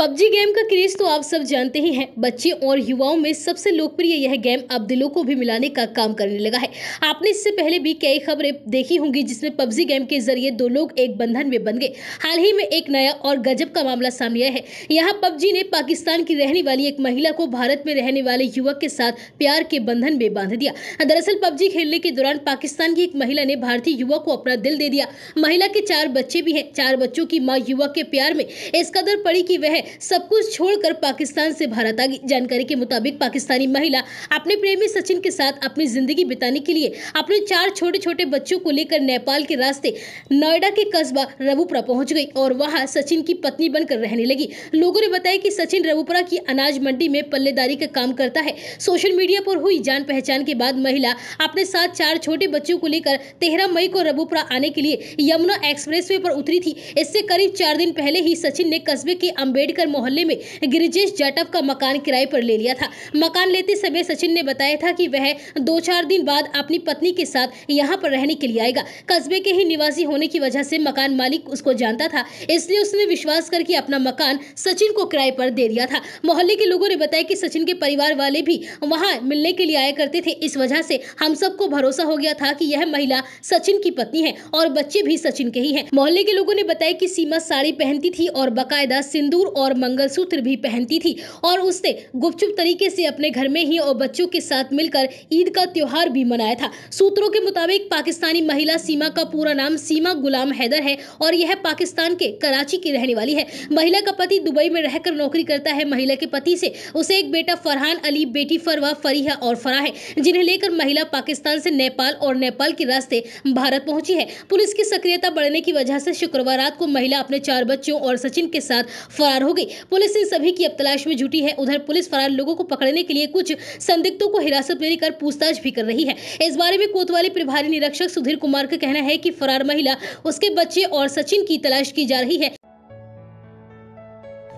PUBG game का craze तो आप सब जानते ही हैं बच्चे और युवाओं में सबसे लोकप्रिय यह गेम अब दिलों को भी मिलाने का काम करने लगा है आपने इससे पहले भी कई खबरें देखी होंगी जिसमें पबजी गेम के जरिए दो लोग एक बंधन में बन गए हाल ही में एक नया और गजब का मामला सामने आया है यहाँ पबजी ने पाकिस्तान की रहने वाली एक महिला को भारत में रहने वाले युवक के साथ प्यार के बंधन में बांध दिया दरअसल पबजी खेलने के दौरान पाकिस्तान की एक महिला ने भारतीय युवक को अपना दिल दे दिया महिला के चार बच्चे भी हैं चार बच्चों की माँ युवक के प्यार में इस कदर पड़ी कि वह सब कुछ छोड़कर पाकिस्तान से भारत आ गई जानकारी के मुताबिक पाकिस्तानी महिला अपने प्रेमी सचिन के साथ अपनी जिंदगी बिताने के लिए अपने चार छोटे छोटे बच्चों को लेकर नेपाल के रास्ते नोएडा के कस्बा रबुपुरा पहुंच गई और वहां सचिन की पत्नी बनकर रहने लगी लोगों ने बताया कि सचिन रबुपुरा की अनाज मंडी में पल्लेदारी का काम करता है सोशल मीडिया पर हुई जान पहचान के बाद महिला अपने साथ चार छोटे बच्चों को लेकर तेरह मई को रबुपुरा आने के लिए यमुना वे पर उतरी थी इससे करीब चार दिन पहले ही सचिन ने कस्बे के अम्बेडकर मिलकर मोहल्ले में गिरिजेश जाटव का मकान किराए पर ले लिया था मकान लेते समय सचिन ने बताया था कि वह दो चार दिन बाद अपनी पत्नी के साथ यहाँ पर रहने के लिए आएगा कस्बे के ही निवासी होने की वजह से मकान मालिक उसको जानता था इसलिए उसने विश्वास करके अपना मकान सचिन को किराए पर दे दिया था मोहल्ले के लोगों ने बताया कि सचिन के परिवार वाले भी वहाँ मिलने के लिए आया करते थे इस वजह से हम सबको भरोसा हो गया था कि यह महिला सचिन की पत्नी है और बच्चे भी सचिन के ही हैं मोहल्ले के लोगों ने बताया कि सीमा साड़ी पहनती थी और बकायदा सिंदूर और और मंगलसूत्र भी पहनती थी और उसने गुपचुप तरीके से अपने घर में ही और बच्चों के साथ मिलकर ईद का त्यौहार भी मनाया था सूत्रों के मुताबिक पाकिस्तानी महिला सीमा का पूरा नाम सीमा गुलाम हैदर है और यह पाकिस्तान के कराची की रहने वाली है महिला का पति दुबई में रहकर नौकरी करता है महिला के पति से उसे एक बेटा फरहान अली बेटी फरवा फरीहा और फराह है जिन्हें लेकर महिला पाकिस्तान से नेपाल और नेपाल के रास्ते भारत पहुंची है पुलिस की सक्रियता बढ़ने की वजह से शुक्रवार रात को महिला अपने चार बच्चों और सचिन के साथ फरार हो गई गई पुलिस इन सभी की अब तलाश में जुटी है उधर पुलिस फरार लोगों को पकड़ने के लिए कुछ संदिग्धों को हिरासत में लेकर पूछताछ भी कर रही है इस बारे में कोतवाली प्रभारी निरीक्षक सुधीर कुमार का कहना है की फरार महिला उसके बच्चे और सचिन की तलाश की जा रही है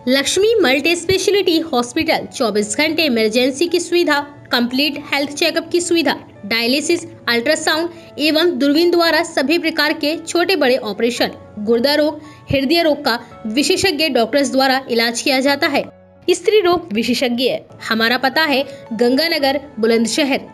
लक्ष्मी मल्टी स्पेशलिटी हॉस्पिटल 24 घंटे इमरजेंसी की सुविधा कंप्लीट हेल्थ चेकअप की सुविधा डायलिसिस अल्ट्रासाउंड एवं दूरबीन द्वारा सभी प्रकार के छोटे बड़े ऑपरेशन गुर्दा रोग हृदय रोग का विशेषज्ञ डॉक्टर्स द्वारा इलाज किया जाता है स्त्री रोग विशेषज्ञ हमारा पता है गंगानगर बुलंदशहर